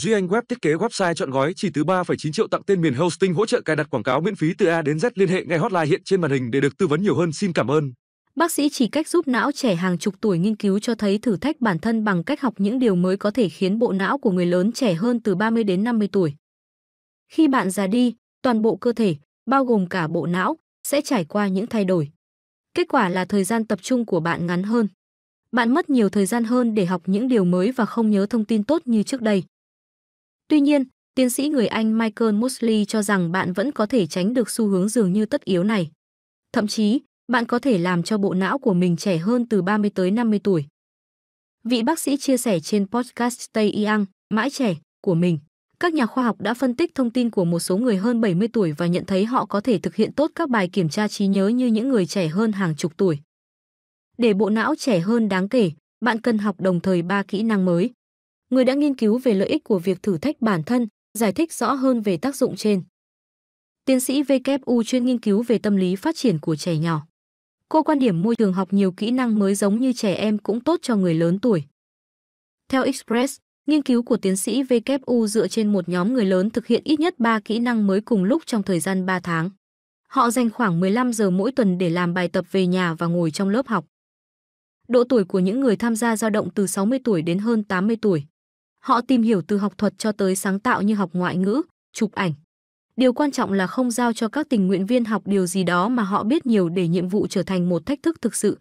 Duy Anh Web thiết kế website chọn gói chỉ từ 3,9 triệu tặng tên miền hosting hỗ trợ cài đặt quảng cáo miễn phí từ A đến Z liên hệ ngay hotline hiện trên màn hình để được tư vấn nhiều hơn. Xin cảm ơn. Bác sĩ chỉ cách giúp não trẻ hàng chục tuổi nghiên cứu cho thấy thử thách bản thân bằng cách học những điều mới có thể khiến bộ não của người lớn trẻ hơn từ 30 đến 50 tuổi. Khi bạn già đi, toàn bộ cơ thể, bao gồm cả bộ não, sẽ trải qua những thay đổi. Kết quả là thời gian tập trung của bạn ngắn hơn. Bạn mất nhiều thời gian hơn để học những điều mới và không nhớ thông tin tốt như trước đây. Tuy nhiên, tiến sĩ người Anh Michael Mosley cho rằng bạn vẫn có thể tránh được xu hướng dường như tất yếu này. Thậm chí, bạn có thể làm cho bộ não của mình trẻ hơn từ 30 tới 50 tuổi. Vị bác sĩ chia sẻ trên podcast Stay Young, mãi trẻ, của mình. Các nhà khoa học đã phân tích thông tin của một số người hơn 70 tuổi và nhận thấy họ có thể thực hiện tốt các bài kiểm tra trí nhớ như những người trẻ hơn hàng chục tuổi. Để bộ não trẻ hơn đáng kể, bạn cần học đồng thời ba kỹ năng mới người đã nghiên cứu về lợi ích của việc thử thách bản thân, giải thích rõ hơn về tác dụng trên. Tiến sĩ WU chuyên nghiên cứu về tâm lý phát triển của trẻ nhỏ. Cô quan điểm môi trường học nhiều kỹ năng mới giống như trẻ em cũng tốt cho người lớn tuổi. Theo Express, nghiên cứu của tiến sĩ WU dựa trên một nhóm người lớn thực hiện ít nhất 3 kỹ năng mới cùng lúc trong thời gian 3 tháng. Họ dành khoảng 15 giờ mỗi tuần để làm bài tập về nhà và ngồi trong lớp học. Độ tuổi của những người tham gia dao động từ 60 tuổi đến hơn 80 tuổi. Họ tìm hiểu từ học thuật cho tới sáng tạo như học ngoại ngữ, chụp ảnh. Điều quan trọng là không giao cho các tình nguyện viên học điều gì đó mà họ biết nhiều để nhiệm vụ trở thành một thách thức thực sự.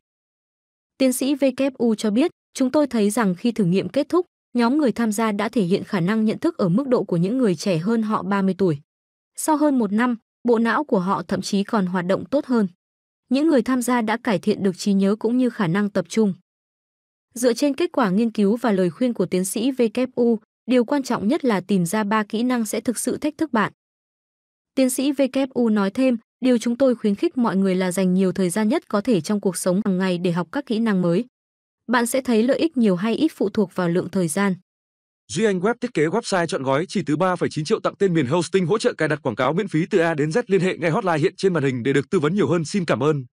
Tiến sĩ WU cho biết, chúng tôi thấy rằng khi thử nghiệm kết thúc, nhóm người tham gia đã thể hiện khả năng nhận thức ở mức độ của những người trẻ hơn họ 30 tuổi. Sau hơn một năm, bộ não của họ thậm chí còn hoạt động tốt hơn. Những người tham gia đã cải thiện được trí nhớ cũng như khả năng tập trung. Dựa trên kết quả nghiên cứu và lời khuyên của tiến sĩ WU, điều quan trọng nhất là tìm ra ba kỹ năng sẽ thực sự thách thức bạn. Tiến sĩ WU nói thêm, điều chúng tôi khuyến khích mọi người là dành nhiều thời gian nhất có thể trong cuộc sống hàng ngày để học các kỹ năng mới. Bạn sẽ thấy lợi ích nhiều hay ít phụ thuộc vào lượng thời gian. Duy Anh Web thiết kế website chọn gói chỉ từ 3,9 triệu tặng tên miền hosting hỗ trợ cài đặt quảng cáo miễn phí từ A đến Z liên hệ ngay hotline hiện trên màn hình để được tư vấn nhiều hơn. Xin cảm ơn.